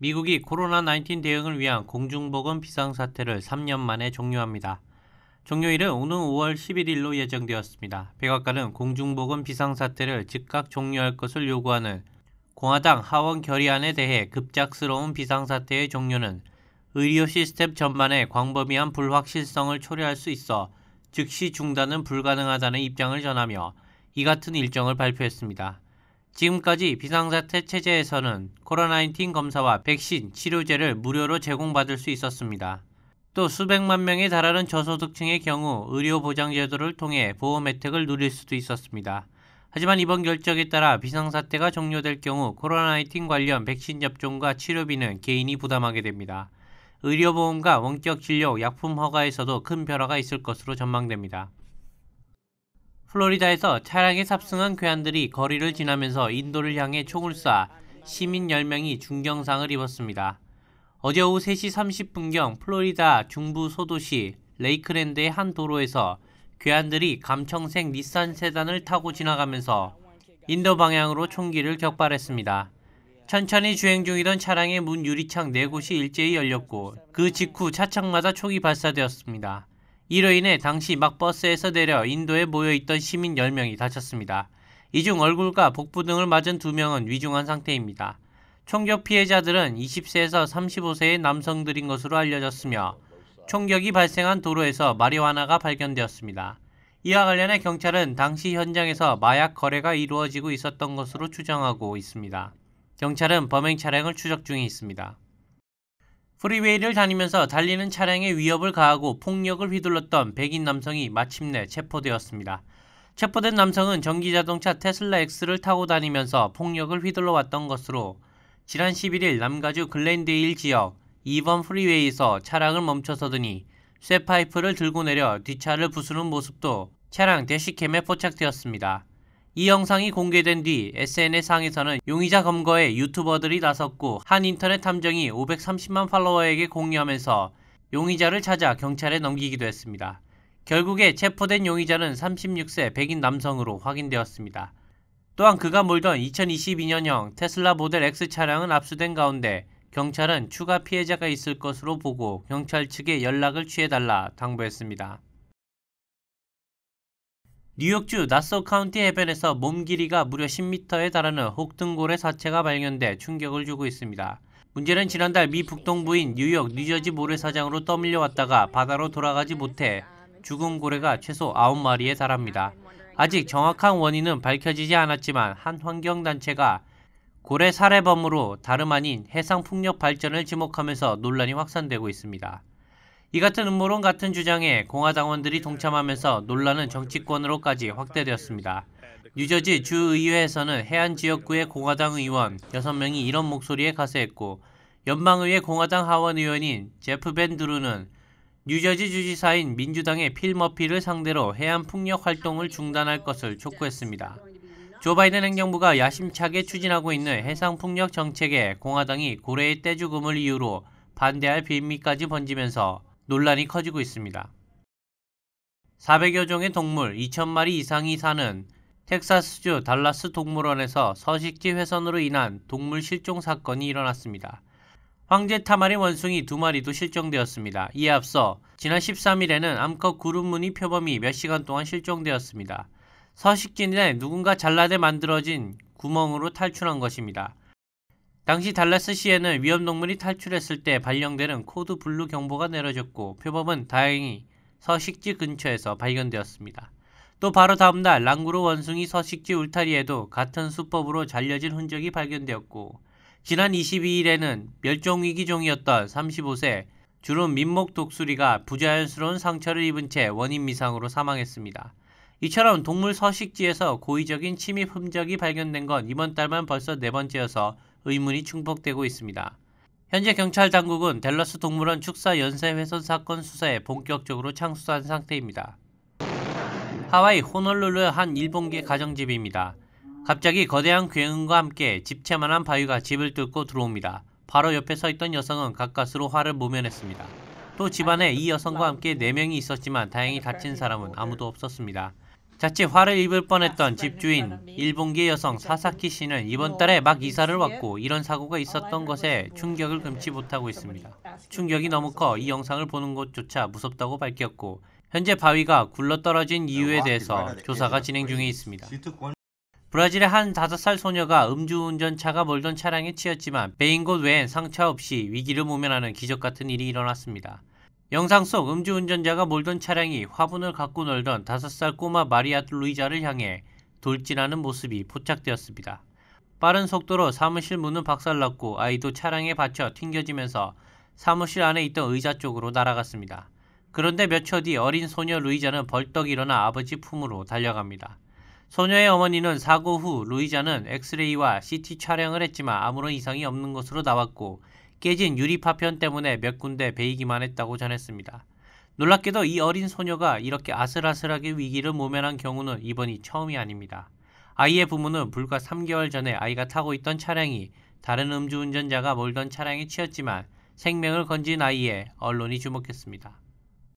미국이 코로나19 대응을 위한 공중보건 비상사태를 3년 만에 종료합니다. 종료일은 오는 5월 11일로 예정되었습니다. 백악관은 공중보건 비상사태를 즉각 종료할 것을 요구하는 공화당 하원 결의안에 대해 급작스러운 비상사태의 종료는 의료 시스템 전반에 광범위한 불확실성을 초래할 수 있어 즉시 중단은 불가능하다는 입장을 전하며 이 같은 일정을 발표했습니다. 지금까지 비상사태 체제에서는 코로나19 검사와 백신, 치료제를 무료로 제공받을 수 있었습니다. 또 수백만 명에 달하는 저소득층의 경우 의료보장제도를 통해 보험 혜택을 누릴 수도 있었습니다. 하지만 이번 결정에 따라 비상사태가 종료될 경우 코로나19 관련 백신 접종과 치료비는 개인이 부담하게 됩니다. 의료보험과 원격 진료, 약품 허가에서도 큰 변화가 있을 것으로 전망됩니다. 플로리다에서 차량에 탑승한 괴한들이 거리를 지나면서 인도를 향해 총을 쏴 시민 10명이 중경상을 입었습니다. 어제 오후 3시 30분경 플로리다 중부 소도시 레이크랜드의 한 도로에서 괴한들이 감청색 닛산 세단을 타고 지나가면서 인도 방향으로 총기를 격발했습니다. 천천히 주행 중이던 차량의 문 유리창 4곳이 일제히 열렸고 그 직후 차창마다 총이 발사되었습니다. 이로 인해 당시 막 버스에서 내려 인도에 모여있던 시민 10명이 다쳤습니다. 이 중 얼굴과 복부 등을 맞은 2명은 위중한 상태입니다. 총격 피해자들은 20세에서 35세의 남성들인 것으로 알려졌으며 총격이 발생한 도로에서 마리화나가 발견되었습니다. 이와 관련해 경찰은 당시 현장에서 마약 거래가 이루어지고 있었던 것으로 추정하고 있습니다. 경찰은 범행 차량을 추적 중에 있습니다. 프리웨이를 다니면서 달리는 차량에 위협을 가하고 폭력을 휘둘렀던 백인 남성이 마침내 체포되었습니다. 체포된 남성은 전기자동차 테슬라 X를 타고 다니면서 폭력을 휘둘러 왔던 것으로 지난 11일 남가주 글렌데일 지역 2번 프리웨이에서 차량을 멈춰서더니 쇠파이프를 들고 내려 뒷차를 부수는 모습도 차량 대시캠에 포착되었습니다. 이 영상이 공개된 뒤 SNS상에서는 용의자 검거에 유튜버들이 나섰고 한 인터넷 탐정이 530만 팔로워에게 공유하면서 용의자를 찾아 경찰에 넘기기도 했습니다. 결국에 체포된 용의자는 36세 백인 남성으로 확인되었습니다. 또한 그가 몰던 2022년형 테슬라 모델 X 차량은 압수된 가운데 경찰은 추가 피해자가 있을 것으로 보고 경찰 측에 연락을 취해달라 당부했습니다. 뉴욕주 나소 카운티 해변에서 몸 길이가 무려 10m에 달하는 혹등골의 사체가 발견돼 충격을 주고 있습니다. 문제는 지난달 미 북동부인 뉴욕 뉴저지 모래사장으로 떠밀려왔다가 바다로 돌아가지 못해 죽은 고래가 최소 9마리에 달합니다. 아직 정확한 원인은 밝혀지지 않았지만 한 환경단체가 고래 살해범으로 다름 아닌 해상풍력 발전을 지목하면서 논란이 확산되고 있습니다. 이 같은 음모론 같은 주장에 공화당원들이 동참하면서 논란은 정치권으로까지 확대되었습니다. 뉴저지 주의회에서는 해안 지역구의 공화당 의원 6명이 이런 목소리에 가세했고 연방의회 공화당 하원 의원인 제프 벤드루는 뉴저지 주지사인 민주당의 필 머피를 상대로 해안 풍력 활동을 중단할 것을 촉구했습니다. 조 바이든 행정부가 야심차게 추진하고 있는 해상 풍력 정책에 공화당이 고래의 떼죽음을 이유로 반대할 빌미까지 번지면서 논란이 커지고 있습니다. 400여 종의 동물 2,000마리 이상이 사는 텍사스주 달라스 동물원에서 서식지 훼손으로 인한 동물 실종 사건이 일어났습니다. 황제 타마리 원숭이 두 마리도 실종되었습니다. 이에 앞서 지난 13일에는 암컷 구름무늬 표범이 몇 시간 동안 실종되었습니다. 서식지 내 누군가 잘라내 만들어진 구멍으로 탈출한 것입니다. 당시 달라스시에는 위험동물이 탈출했을 때 발령되는 코드 블루 경보가 내려졌고 표범은 다행히 서식지 근처에서 발견되었습니다. 또 바로 다음날 랑구르 원숭이 서식지 울타리에도 같은 수법으로 잘려진 흔적이 발견되었고 지난 22일에는 멸종위기종이었던 35세 주름 민목 독수리가 부자연스러운 상처를 입은 채 원인 미상으로 사망했습니다. 이처럼 동물 서식지에서 고의적인 침입 흔적이 발견된 건 이번 달만 벌써 네 번째여서 의문이 충폭되고 있습니다. 현재 경찰 당국은 델러스 동물원 축사 연쇄 훼손 사건 수사에 본격적으로 창수한 상태입니다. 하와이 호놀룰루 의한 일본계 가정집입니다. 갑자기 거대한 괴음과 함께 집채만한 바위가 집을 뚫고 들어옵니다. 바로 옆에 서있던 여성은 가까스로 화를 모면했습니다. 또 집안에 이 여성과 함께 4명이 있었지만 다행히 다친 사람은 아무도 없었습니다. 자칫 화를 입을 뻔했던 집주인 일본계 여성 사사키 뭐 씨는 이번 달에 막 이사를 왔고 이런 사고가 있었던 것에 충격을 금치 못하고 있습니다. 충격이 너무 커 이 영상을 보는 것조차 무섭다고 밝혔고 현재 바위가 굴러떨어진 이유에 대해서 조사가 예, 진행 중에 있습니다. 브라질의 한 5살 소녀가 음주운전차가 몰던 차량에 치였지만 메인 곳 외엔 상처 없이 위기를 모면하는 기적 같은 일이 일어났습니다. 영상 속 음주운전자가 몰던 차량이 화분을 갖고 놀던 5살 꼬마 마리아 루이자를 향해 돌진하는 모습이 포착되었습니다. 빠른 속도로 사무실 문은 박살났고 아이도 차량에 받쳐 튕겨지면서 사무실 안에 있던 의자 쪽으로 날아갔습니다. 그런데 며칠 뒤 어린 소녀 루이자는 벌떡 일어나 아버지 품으로 달려갑니다. 소녀의 어머니는 사고 후 루이자는 엑스레이와 CT 촬영을 했지만 아무런 이상이 없는 것으로 나왔고 깨진 유리 파편 때문에 몇 군데 베이기만 했다고 전했습니다. 놀랍게도 이 어린 소녀가 이렇게 아슬아슬하게 위기를 모면한 경우는 이번이 처음이 아닙니다. 아이의 부모는 불과 3개월 전에 아이가 타고 있던 차량이 다른 음주운전자가 몰던 차량에 치였지만 생명을 건진 아이에 언론이 주목했습니다.